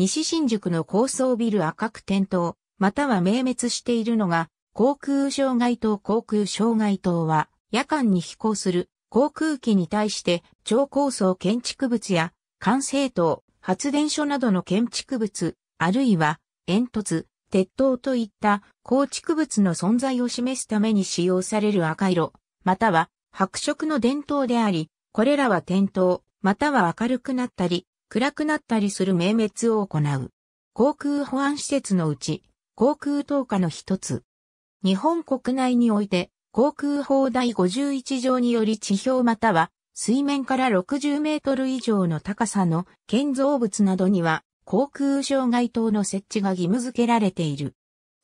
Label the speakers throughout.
Speaker 1: 西新宿の高層ビル赤く点灯、または明滅しているのが、航空障害灯航空障害灯は、夜間に飛行する航空機に対して超高層建築物や管制塔、発電所などの建築物、あるいは煙突、鉄塔といった構築物の存在を示すために使用される赤色、または白色の伝統であり、これらは点灯、または明るくなったり、暗くなったりする明滅を行う。航空保安施設のうち、航空投下の一つ。日本国内において、航空法第51条により地表または水面から60メートル以上の高さの建造物などには航空障害灯の設置が義務付けられている。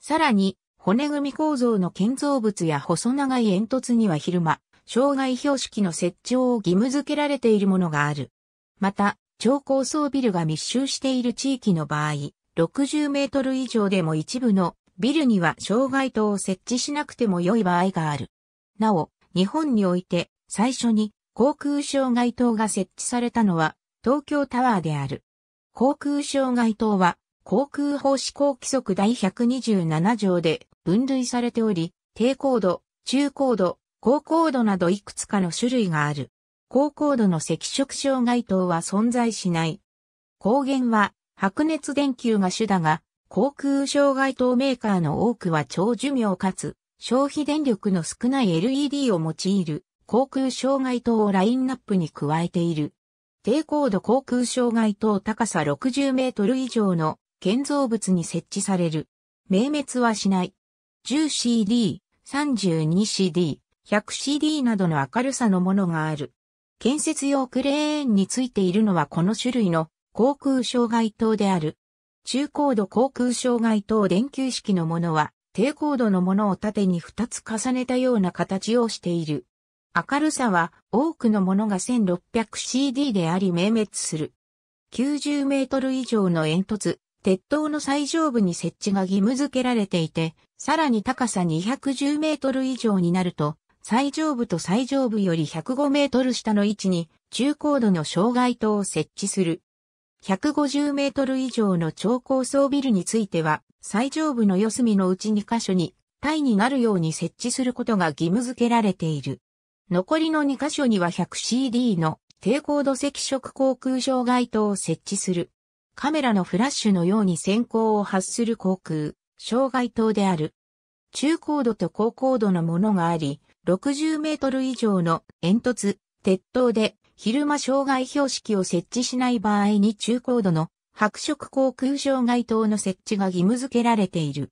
Speaker 1: さらに、骨組み構造の建造物や細長い煙突には昼間、障害標識の設置を義務付けられているものがある。また、超高層ビルが密集している地域の場合、60メートル以上でも一部のビルには障害灯を設置しなくても良い場合がある。なお、日本において最初に航空障害灯が設置されたのは東京タワーである。航空障害灯は航空法施行規則第127条で分類されており、低高度、中高度、高高度などいくつかの種類がある。高高度の赤色障害等は存在しない。光源は白熱電球が主だが、航空障害等メーカーの多くは長寿命かつ消費電力の少ない LED を用いる航空障害灯をラインナップに加えている。低高度航空障害灯高さ60メートル以上の建造物に設置される。明滅はしない。10CD、32CD、100CD などの明るさのものがある。建設用クレーンについているのはこの種類の航空障害灯である。中高度航空障害灯電球式のものは低高度のものを縦に2つ重ねたような形をしている。明るさは多くのものが 1600CD であり明滅する。90メートル以上の煙突、鉄塔の最上部に設置が義務付けられていて、さらに高さ210メートル以上になると、最上部と最上部より105メートル下の位置に中高度の障害灯を設置する。150メートル以上の超高層ビルについては、最上部の四隅のうち2箇所に、体になるように設置することが義務付けられている。残りの2箇所には 100CD の低高度赤色航空障害灯を設置する。カメラのフラッシュのように閃光を発する航空、障害灯である。中高度と高高度のものがあり、60メートル以上の煙突、鉄塔で昼間障害標識を設置しない場合に中高度の白色航空障害灯の設置が義務付けられている。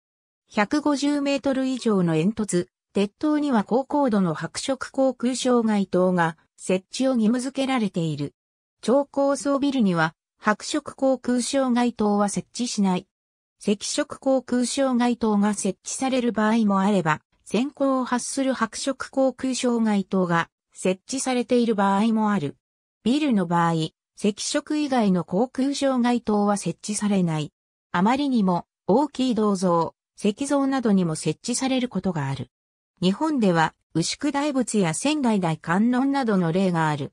Speaker 1: 150メートル以上の煙突、鉄塔には高高度の白色航空障害灯が設置を義務付けられている。超高層ビルには白色航空障害灯は設置しない。赤色航空障害灯が設置される場合もあれば、先行を発する白色航空障害灯が設置されている場合もある。ビルの場合、赤色以外の航空障害灯は設置されない。あまりにも大きい銅像、石像などにも設置されることがある。日本では牛久大仏や仙台大観音などの例がある。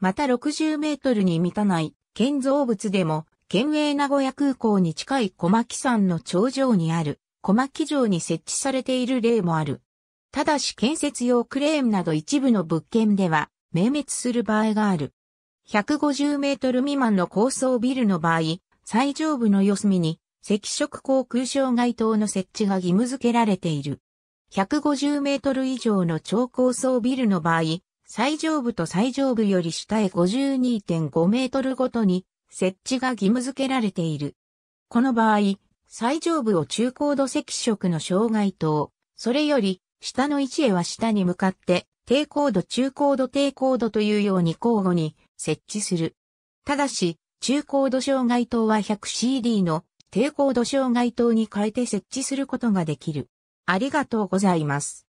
Speaker 1: また60メートルに満たない建造物でも、県営名古屋空港に近い小牧山の頂上にある小牧城に設置されている例もある。ただし建設用クレーンなど一部の物件では、明滅する場合がある。150メートル未満の高層ビルの場合、最上部の四隅に、赤色航空障害灯の設置が義務付けられている。150メートル以上の超高層ビルの場合、最上部と最上部より下へ52.5メートルごとに設置が義務付けられている。この場合、最上部を中高度赤色の障害灯、それより下の位置へは下に向かって低高度中高度低高度というように交互に設置する。ただし、中高度障害灯は 100CD の低高度障害灯に変えて設置することができる。ありがとうございます。